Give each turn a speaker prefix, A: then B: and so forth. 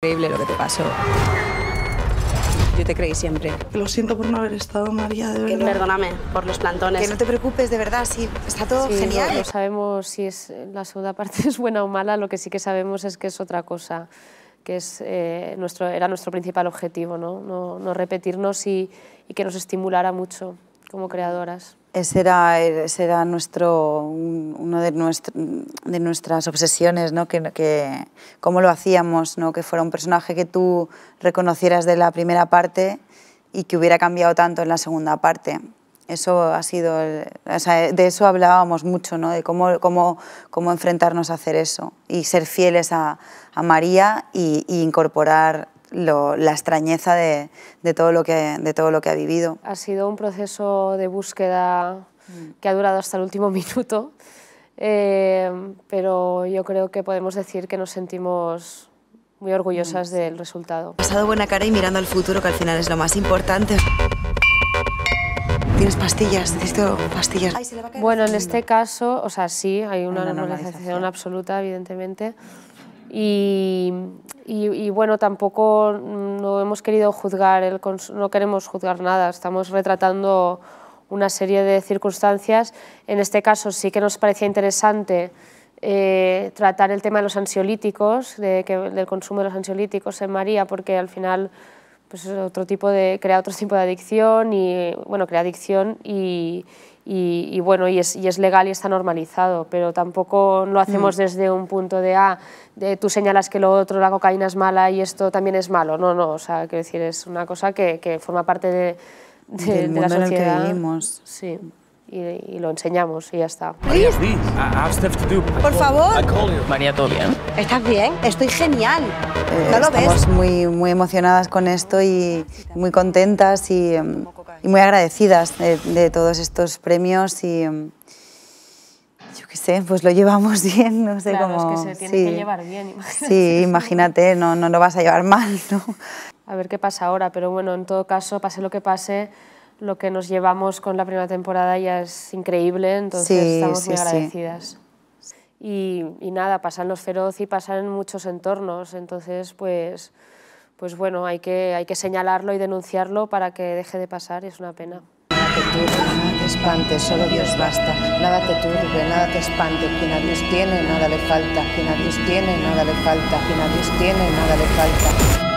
A: Increíble lo que te pasó. Yo te creí siempre. Lo siento por no haber estado,
B: María, de verdad. Perdóname por los plantones. Que no te preocupes, de verdad, sí, está todo genial. No, sabemos si es, eh, la segunda parte es buena o mala, lo que sí que sabemos es que es otra cosa, que es, eh, nuestro, era nuestro principal objetivo, ¿no? No, repetirnos y, y que nos estimulara mucho como creadoras.
A: Ese era, era nuestro, uno de, de nuestras obsesiones, ¿no? que, que, cómo lo hacíamos, ¿no? que fuera un personaje que tú reconocieras de la primera parte y que hubiera cambiado tanto en la segunda parte. Eso ha sido, de eso hablábamos mucho, ¿no? de cómo, cómo, cómo enfrentarnos a hacer eso y ser fieles a, María e incorporar la extrañeza de, todo lo que, de todo lo que ha vivido.
B: Ha sido un proceso de búsqueda mm. que ha durado hasta el último minuto, eh, pero yo creo que podemos decir que nos sentimos muy orgullosas mm, del resultado.
A: Pasado buena cara y mirando al futuro, que al final es lo más importante. Tienes pastillas, necesito pastillas. bueno, en este
B: caso, o sea, sí, hay una normalización absoluta, evidentemente. Y, y bueno, tampoco no hemos querido juzgar, el no queremos juzgar nada, estamos retratando una serie de circunstancias. En este caso sí que nos parecía interesante eh, tratar el tema de los ansiolíticos, del consumo de los ansiolíticos en María, porque al final pues otro tipo de, crea otro tipo de adicción y, bueno, crea adicción y, y, bueno, y es, y es, legal y está normalizado, pero tampoco lo hacemos mm. desde un punto de, ah, de, tú señalas que lo otro, la cocaína es mala y esto también es malo, no, no, o sea, quiero decir, es una cosa que, que forma parte de,
A: de, la sociedad. En el que
B: vivimos. Sí y, lo enseñamos y ya está. Por
A: favor. María, bien?
B: ¿Estás bien? Estoy genial. Eh, lo
A: ves? Muy, muy emocionadas con esto y muy contentas y, mm, muy agradecidas de, todos estos premios y mm, yo qué sé, pues lo llevamos bien, no sé cómo. Es que se tiene sí. que llevar bien, imagínate. Sí, imagínate, no, no lo vas a llevar mal, ¿no?
B: A ver qué pasa ahora, pero bueno, en todo caso, pase lo que pase, lo que nos llevamos con la primera temporada ya es increíble, entonces estamos sí, muy agradecidas. Sí. Y, y, nada, pasan los feroz y pasan en muchos entornos, entonces pues, pues bueno, hay que, hay que señalarlo y denunciarlo para que deje de pasar y es una pena.
A: Nada te turbe, nada te espante, solo Dios basta. Nada te turbe, nada te espante. Quien a Dios tiene, nada le falta. Quien a Dios tiene, nada le falta. Quien a Dios tiene, nada le falta.